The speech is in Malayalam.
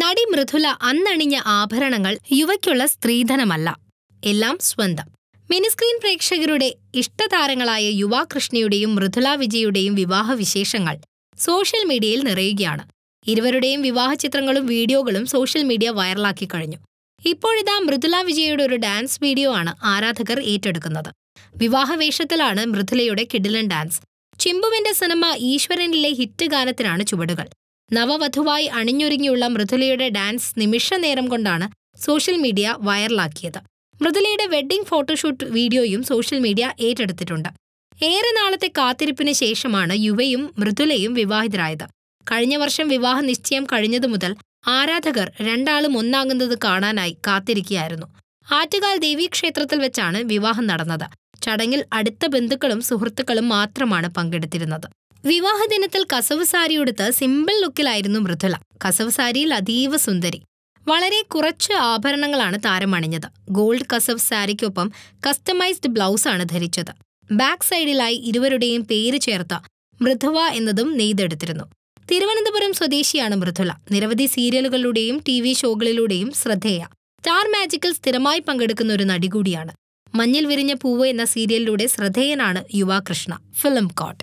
നടി മൃഥുല അന്നണിഞ്ഞ ആഭരണങ്ങൾ യുവയ്ക്കുള്ള സ്ത്രീധനമല്ല എല്ലാം സ്വന്തം മിനിസ്ക്രീൻ പ്രേക്ഷകരുടെ ഇഷ്ടതാരങ്ങളായ യുവാകൃഷ്ണയുടെയും മൃഥുല വിജയുടെയും വിവാഹവിശേഷങ്ങൾ സോഷ്യൽ മീഡിയയിൽ നിറയുകയാണ് ഇരുവരുടെയും വിവാഹ ചിത്രങ്ങളും വീഡിയോകളും സോഷ്യൽ മീഡിയ വൈറലാക്കി കഴിഞ്ഞു ഇപ്പോഴിതാ മൃഥുല വിജയയുടെ ഒരു ഡാൻസ് വീഡിയോ ആണ് ആരാധകർ ഏറ്റെടുക്കുന്നത് വിവാഹവേഷത്തിലാണ് മൃഥുലയുടെ കിഡിലൻ ഡാൻസ് ചിമ്പുവിന്റെ സിനിമ ഈശ്വരനിലെ ഹിറ്റ് ഗാനത്തിനാണ് ചുവടുകൾ നവവധുവായി അണിഞ്ഞൊരുങ്ങിയുള്ള മൃദുലയുടെ ഡാൻസ് നിമിഷനേരം കൊണ്ടാണ് സോഷ്യൽ മീഡിയ വൈറലാക്കിയത് മൃദുലയുടെ വെഡ്ഡിംഗ് ഫോട്ടോഷൂട്ട് വീഡിയോയും സോഷ്യൽ മീഡിയ ഏറ്റെടുത്തിട്ടുണ്ട് ഏറെ നാളത്തെ കാത്തിരിപ്പിന് ശേഷമാണ് യുവയും മൃദുലയും വിവാഹിതരായത് കഴിഞ്ഞ വർഷം വിവാഹ നിശ്ചയം കഴിഞ്ഞതു മുതൽ ആരാധകർ രണ്ടാളും ഒന്നാകുന്നത് കാണാനായി കാത്തിരിക്കുകയായിരുന്നു ആറ്റുകാൽ ദേവീക്ഷേത്രത്തിൽ വെച്ചാണ് വിവാഹം നടന്നത് ചടങ്ങിൽ അടുത്ത ബന്ധുക്കളും സുഹൃത്തുക്കളും മാത്രമാണ് പങ്കെടുത്തിരുന്നത് വിവാഹ ദിനത്തിൽ കസവ് സാരി ഉടുത്ത് സിമ്പിൾ ലുക്കിലായിരുന്നു മൃദുല കസവ് സാരിയിൽ അതീവ സുന്ദരി വളരെ കുറച്ച് ആഭരണങ്ങളാണ് താരമണിഞ്ഞത് ഗോൾഡ് കസവ് സാരിക്കൊപ്പം കസ്റ്റമൈസ്ഡ് ബ്ലൗസാണ് ധരിച്ചത് ബാക്ക് സൈഡിലായി ഇരുവരുടെയും പേര് ചേർത്ത മൃദുവ എന്നതും നെയ്തെടുത്തിരുന്നു തിരുവനന്തപുരം സ്വദേശിയാണ് മൃദുല നിരവധി സീരിയലുകളിലൂടെയും ടി വി ഷോകളിലൂടെയും ശ്രദ്ധേയ സ്റ്റാർ മാജിക്കിൽ സ്ഥിരമായി പങ്കെടുക്കുന്ന ഒരു നടി കൂടിയാണ് മഞ്ഞിൽ വിരിഞ്ഞ പൂവ് എന്ന സീരിയലിലൂടെ ശ്രദ്ധേയനാണ് യുവാകൃഷ്ണ ഫിലിം കോട്ട്